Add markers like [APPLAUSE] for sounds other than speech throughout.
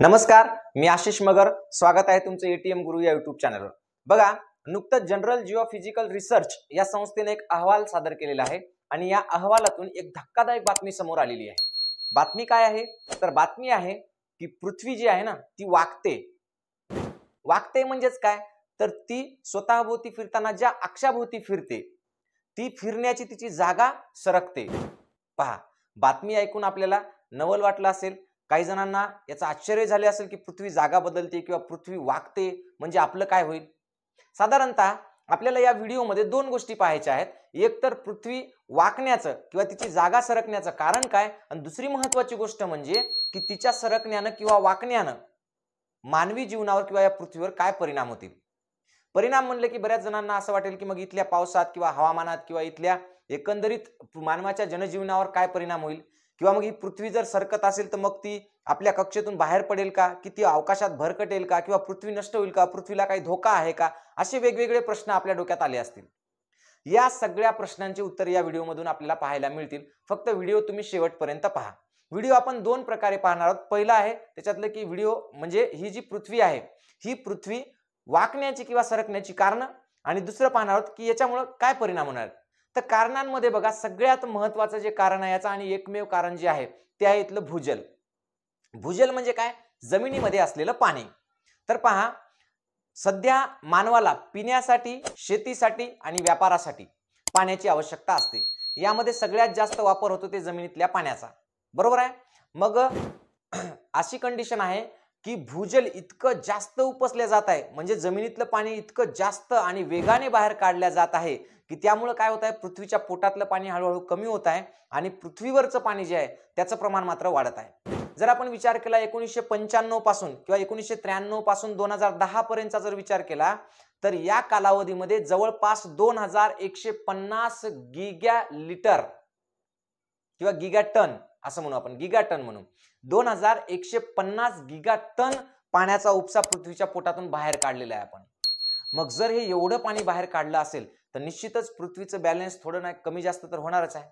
नमस्कार मी आशिष मगर स्वागत आहे तुमचं एटीएम गुरु या युट्यूब चॅनलवर बघा नुकतंच जनरल जिओ फिजिकल रिसर्च या संस्थेने एक अहवाल सादर केलेला आहे आणि या अहवालातून एक धक्कादायक बातमी समोर आलेली आहे बातमी काय आहे तर बातमी आहे की पृथ्वी जी आहे ना ती वागते वागते म्हणजेच काय तर ती स्वतःभोवती फिरताना ज्या अक्षाभोवती फिरते ती फिरण्याची तिची जागा सरकते पहा बातमी ऐकून आपल्याला नवल वाटलं असेल काही जणांना याचं आश्चर्य झाले असेल की पृथ्वी जागा बदलते किंवा पृथ्वी वागते म्हणजे आपलं काय होईल साधारणतः आपल्याला या व्हिडिओमध्ये दोन गोष्टी पाहायच्या आहेत एक तर पृथ्वी वाकण्याचं किंवा तिची जागा सरकण्याचं कारण काय आणि दुसरी महत्वाची गोष्ट म्हणजे की तिच्या सरकण्यानं किंवा वाकण्यानं मानवी जीवनावर किंवा या पृथ्वीवर काय परिणाम होतील परिणाम म्हणले की बऱ्याच जणांना असं वाटेल की मग इथल्या पावसात किंवा हवामानात किंवा इथल्या एकंदरीत मानवाच्या जनजीवनावर काय परिणाम होईल किंवा मग ही पृथ्वी जर सरकत असेल तर मग ती आपल्या कक्षेतून बाहेर पडेल का की ती अवकाशात भरकटेल का किंवा पृथ्वी नष्ट होईल का पृथ्वीला काही धोका आहे का असे वेगवेगळे प्रश्न आपल्या डोक्यात आले असतील या सगळ्या प्रश्नांची उत्तर या व्हिडिओमधून आपल्याला पाहायला मिळतील फक्त व्हिडिओ तुम्ही शेवटपर्यंत पहा व्हिडिओ आपण दोन प्रकारे पाहणार आहोत पहिला आहे त्याच्यातलं की व्हिडिओ म्हणजे ही जी पृथ्वी आहे ही पृथ्वी वाकण्याची किंवा सरकण्याची कारणं आणि दुसरं पाहणार आहोत की याच्यामुळं काय परिणाम होणार तर कारणांमध्ये बघा सगळ्यात महत्वाचं जे कारण आहे याचं आणि एकमेव कारण जे आहे ते आहे इथलं भूजल भूजल म्हणजे काय जमिनीमध्ये असलेलं पाणी तर पहा सध्या मानवाला पिण्यासाठी शेतीसाठी आणि व्यापारासाठी पाण्याची आवश्यकता असते यामध्ये सगळ्यात जास्त वापर होतो ते जमिनीतल्या पाण्याचा बरोबर आहे मग [CLEARS THROAT] अशी कंडिशन आहे की भूजल इतकं जास्त उपसल्या जात आहे म्हणजे जमिनीतलं पाणी इतकं जास्त आणि वेगाने बाहेर काढल्या जात आहे की त्यामुळं काय होत आहे पृथ्वीच्या पोटातलं पाणी हळूहळू कमी होत आहे आणि पृथ्वीवरचं पाणी जे आहे त्याचं प्रमाण मात्र वाढत आहे जर आपण विचार केला एकोणीसशे पंच्याण्णव पासून किंवा एकोणीसशे त्र्याण्णव पासून दोन हजार दहा पर्यंतचा जर विचार केला तर या कालावधीमध्ये जवळपास दोन हजार एकशे पन्नास गिग्या लिटर किंवा गिगा टन असं म्हणू आपण गिगा टन म्हणू दोन हजार एकशे पन्नास गिगा टन पाण्याचा उपसा पृथ्वीच्या पोटातून बाहेर काढलेला आहे आपण मग जर हे एवढं पाणी बाहेर काढलं असेल तर निश्चितच पृथ्वीचं बॅलन्स थोडं नाही कमी जास्त तर होणारच आहे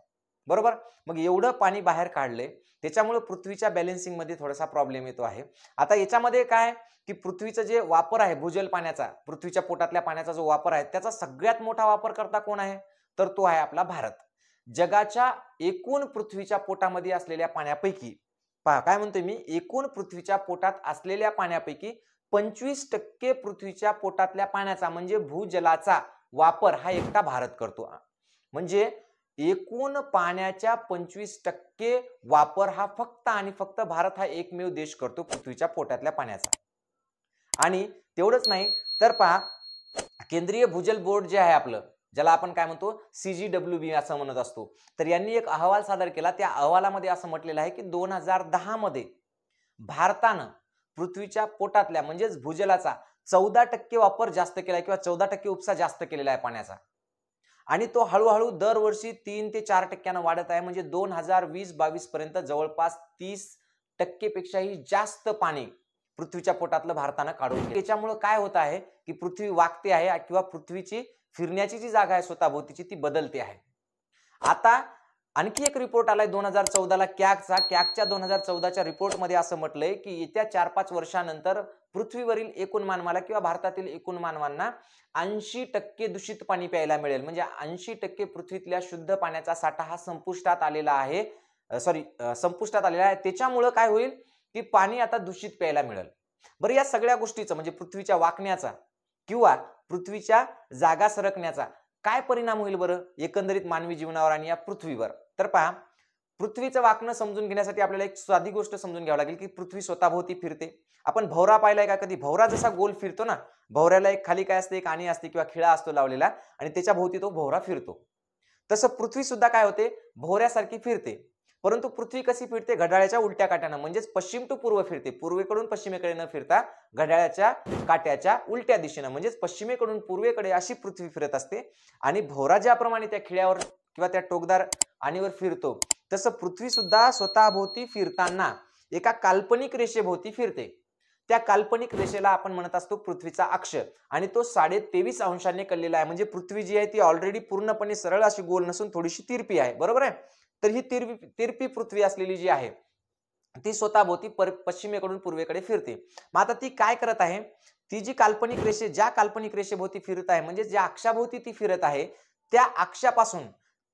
बरोबर मग एवढं पाणी बाहेर काढले त्याच्यामुळे पृथ्वीच्या मध्ये थोडासा प्रॉब्लेम येतो आहे आता याच्यामध्ये काय की पृथ्वीचं जे वापर आहे भूजल पाण्याचा पृथ्वीच्या पोटातल्या पाण्याचा जो वापर आहे त्याचा सगळ्यात मोठा वापर करता कोण आहे तर तो आहे आपला भारत जगाच्या एकूण पृथ्वीच्या पोटामध्ये असलेल्या पाण्यापैकी पहा काय म्हणतोय मी एकूण पृथ्वीच्या पोटात असलेल्या पाण्यापैकी पंचवीस टक्के पृथ्वीच्या पोटातल्या पाण्याचा म्हणजे भूजलाचा वापर हा एकटा भारत करतो म्हणजे एकूण पाण्याच्या पंचवीस टक्के वापर हा फक्त आणि फक्त भारत हा एकमेव देश करतो पृथ्वीच्या पोटातल्या पाण्याचा आणि तेवढंच नाही तर पहा केंद्रीय भूजल बोर्ड जे आहे आपलं ज्याला आपण काय म्हणतो सी जी बी असं म्हणत असतो तर यांनी एक अहवाल सादर केला त्या अहवालामध्ये असं म्हटलेलं आहे की दोन हजार दहामध्ये भारतानं पृथ्वीच्या पोटातल्या म्हणजेच भूजलाचा चौदा टक्के वापर जास्त केला आहे किंवा चौदा टक्के उपसा जास्त केलेला आहे पाण्याचा आणि तो हळूहळू दरवर्षी तीन ते चार टक्क्यानं वाढत आहे म्हणजे दोन हजार वीस बावीस पर्यंत जवळपास तीस टक्केपेक्षाही जास्त पाणी पृथ्वीच्या पोटातलं भारतानं काढून त्याच्यामुळे काय होत आहे की पृथ्वी वागते आहे किंवा पृथ्वीची फिरण्याची जी जागा आहे स्वतःभोवतीची ती बदलते आहे आता आणखी एक रिपोर्ट आलाय दोन हजार चौदाला कॅगचा कॅगच्या दोन हजार चौदाच्या रिपोर्टमध्ये असं म्हटलंय की येत्या चार पाच वर्षानंतर पृथ्वीवरील एकूण मानवाला किंवा भारतातील एकूण मानवांना ऐंशी टक्के दूषित पाणी प्यायला मिळेल म्हणजे ऐंशी टक्के पृथ्वीतल्या शुद्ध पाण्याचा साठा हा संपुष्टात आलेला आहे सॉरी संपुष्टात आलेला आहे त्याच्यामुळं काय होईल की पाणी आता दूषित प्यायला मिळेल बरं या सगळ्या गोष्टीचं म्हणजे पृथ्वीच्या वाकण्याचा किंवा पृथ्वीच्या जागा सरकण्याचा काय परिणाम होईल बरं एकंदरीत मानवी जीवनावर आणि या पृथ्वीवर तर पहा पृथ्वीचं वाकणं समजून घेण्यासाठी आपल्याला एक साधी गोष्ट समजून घ्यावी लागेल की पृथ्वी स्वतःभोवती फिरते आपण भवरा पाहिलाय का कधी भवरा जसा गोल फिरतो ना भवऱ्याला एक खाली काय असते एक आणि असते किंवा खिळा असतो लावलेला आणि त्याच्या भोवती तो भोवरा फिरतो तसं पृथ्वी सुद्धा काय होते भोवऱ्यासारखी फिरते परंतु पृथ्वी कशी फिरते घड्याळ्याच्या उलट्या काट्यानं म्हणजेच पश्चिम टू पूर्व फिरते पूर्वेकडून पश्चिमेकडे न फिरता घड्याळ्याच्या काट्याच्या उलट्या दिशेनं म्हणजेच पश्चिमेकडून पूर्वेकडे अशी पृथ्वी फिरत असते आणि भोवरा ज्याप्रमाणे त्या खिळ्यावर किंवा त्या टोकदार आणीवर फिरतो तसं पृथ्वी सुद्धा स्वतःभोवती फिरताना एका काल्पनिक रेषेभोवती फिरते त्या काल्पनिक रेषेला आपण म्हणत असतो पृथ्वीचा अक्ष आणि तो साडे तेवीस अंशांनी कललेला आहे म्हणजे पृथ्वी जी आहे ती ऑलरेडी पूर्णपणे सरळ अशी गोल नसून थोडीशी तिरपी आहे बरोबर आहे तर ही तिरपी तिरपी पृथ्वी असलेली जी आहे ती स्वतःभोवती पश्चिमेकडून पूर्वेकडे फिरते मग आता ती काय करत आहे ती जी काल्पनिक रेषे ज्या काल्पनिक रेषेभोवती फिरत आहे म्हणजे ज्या अक्षाभोवती ती फिरत आहे त्या अक्षापासून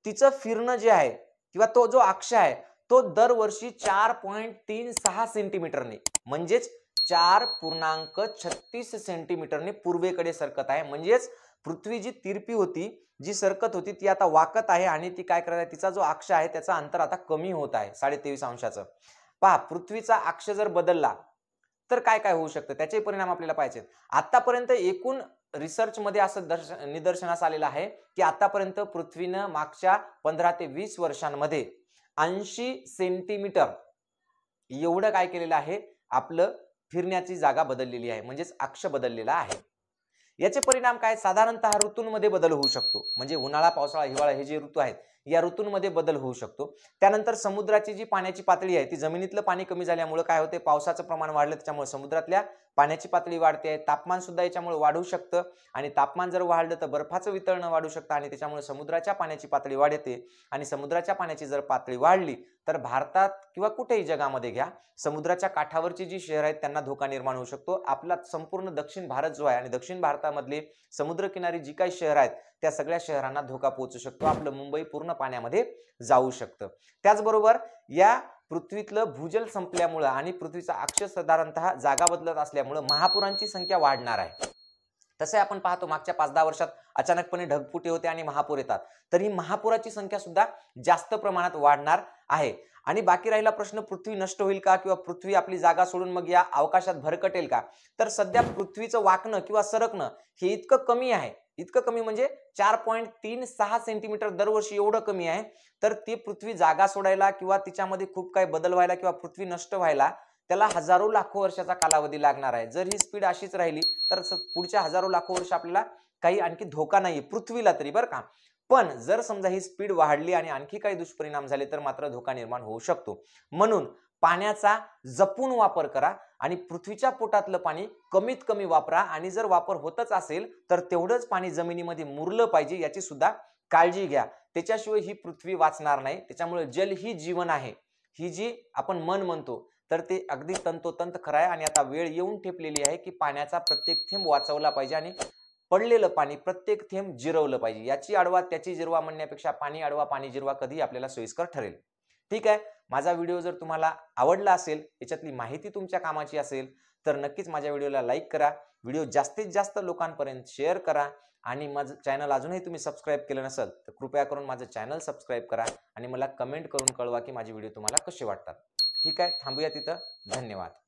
तिचं फिरणं जे आहे किंवा तो जो अक्ष आहे तो दरवर्षी चार पॉईंट तीन सहा सेंटीमीटरने म्हणजेच चार पूर्णांक छत्तीस सेंटीमीटरने पूर्वेकडे सरकत आहे म्हणजेच पृथ्वी जी तिरपी होती जी सरकत होती ती आता वाकत आहे आणि ती काय करत आहे तिचा जो अक्ष आहे त्याचा अंतर आता कमी होत आहे साडे तेवीस अंशाचं पहा पृथ्वीचा अक्ष जर बदलला तर काय काय होऊ शकतं त्याचे परिणाम आपल्याला पाहिजे आतापर्यंत एकूण रिसर्चमध्ये असं दर्श निदर्शनास आलेलं आहे की आतापर्यंत पृथ्वीनं मागच्या पंधरा ते वीस वर्षांमध्ये ऐंशी सेंटीमीटर एवढं काय केलेलं आहे आपलं फिरण्याची जागा बदललेली आहे म्हणजेच अक्ष बदललेला आहे याचे परिणाम काय साधारणतः ऋतूंमध्ये बदल होऊ शकतो म्हणजे उन्हाळा पावसाळा हिवाळा हे जे ऋतू आहेत या ऋतूंमध्ये बदल होऊ शकतो त्यानंतर समुद्राची जी पाण्याची पातळी आहे ती जमिनीतलं पाणी कमी झाल्यामुळे काय होते पावसाचं प्रमाण वाढलं त्याच्यामुळे समुद्रातल्या पाण्याची पातळी वाढते आहे तापमान सुद्धा याच्यामुळे वाढू शकतं आणि तापमान जर वाढलं तर बर्फाचं वितरण वाढू शकतं आणि त्याच्यामुळे समुद्राच्या पाण्याची पातळी वाढते आणि समुद्राच्या पाण्याची जर पातळी वाढली तर भारतात किंवा कुठेही जगामध्ये घ्या समुद्राच्या काठावरची जी शहर आहेत त्यांना धोका निर्माण होऊ शकतो आपला संपूर्ण दक्षिण भारत जो आहे आणि दक्षिण भारतामधली समुद्रकिनारी जी काही शहर आहेत त्या सगळ्या शहरांना धोका पोहोचू शकतो आपलं मुंबई पूर्ण पाण्यामध्ये जाऊ शकतं त्याचबरोबर या पृथ्वीतलं भूजल संपल्यामुळं आणि पृथ्वीचा अक्ष साधारणतः जागा बदलत असल्यामुळं महापुरांची संख्या वाढणार आहे तसे आपण पाहतो मागच्या पाच दहा वर्षात अचानकपणे ढगफुटी होते आणि महापूर येतात तर ही महापुराची संख्या सुद्धा जास्त प्रमाणात वाढणार आहे आणि बाकी राहिला प्रश्न पृथ्वी नष्ट होईल का किंवा पृथ्वी आपली जागा सोडून मग या अवकाशात भरकटेल का तर सध्या पृथ्वीचं वाकणं किंवा सरकणं हे इतकं कमी आहे इतकं कमी म्हणजे चार पॉईंट तीन सहा सेंटीमीटर दरवर्षी एवढं कमी आहे तर ती पृथ्वी जागा सोडायला किंवा तिच्यामध्ये खूप काही बदल व्हायला किंवा पृथ्वी नष्ट व्हायला त्याला हजारो लाखो वर्षाचा कालावधी लागणार आहे जर ही स्पीड अशीच राहिली तर पुढच्या हजारो लाखो वर्ष आपल्याला काही आणखी धोका नाही पृथ्वीला तरी बरं का पण जर समजा ही स्पीड वाढली आणि आणखी काही दुष्परिणाम झाले तर मात्र धोका निर्माण होऊ शकतो म्हणून पाण्याचा जपून वापर करा आणि पृथ्वीच्या पोटातलं पाणी कमीत कमी वापरा आणि जर वापर होतच असेल तर तेवढंच पाणी जमिनीमध्ये मुरलं पाहिजे याची सुद्धा काळजी घ्या त्याच्याशिवाय ही पृथ्वी वाचणार नाही त्याच्यामुळे जल ही जीवन आहे ही जी आपण मन म्हणतो तर ते अगदी तंतोतंत खरं आहे आणि आता वेळ येऊन ठेपलेली आहे की पाण्याचा प्रत्येक थेंब वाचवला पाहिजे आणि पडलेलं पाणी प्रत्येक थेंब जिरवलं पाहिजे याची आडवा त्याची जिरवा म्हणण्यापेक्षा पाणी आडवा पाणी जिरवा कधी आपल्याला सोयीस्कर ठरेल ठीक आहे माझा व्हिडिओ जर तुम्हाला आवडला असेल याच्यातली माहिती तुमच्या कामाची असेल तर नक्कीच माझ्या व्हिडिओला लाईक करा व्हिडिओ जास्तीत जास्त लोकांपर्यंत शेअर करा आणि माझं चॅनल अजूनही तुम्ही सबस्क्राईब केलं नसेल तर कृपया करून माझं चॅनल सबस्क्राईब करा आणि मला कमेंट करून कळवा की माझे व्हिडिओ तुम्हाला कसे वाटतात ठीक आहे थांबूया तिथं धन्यवाद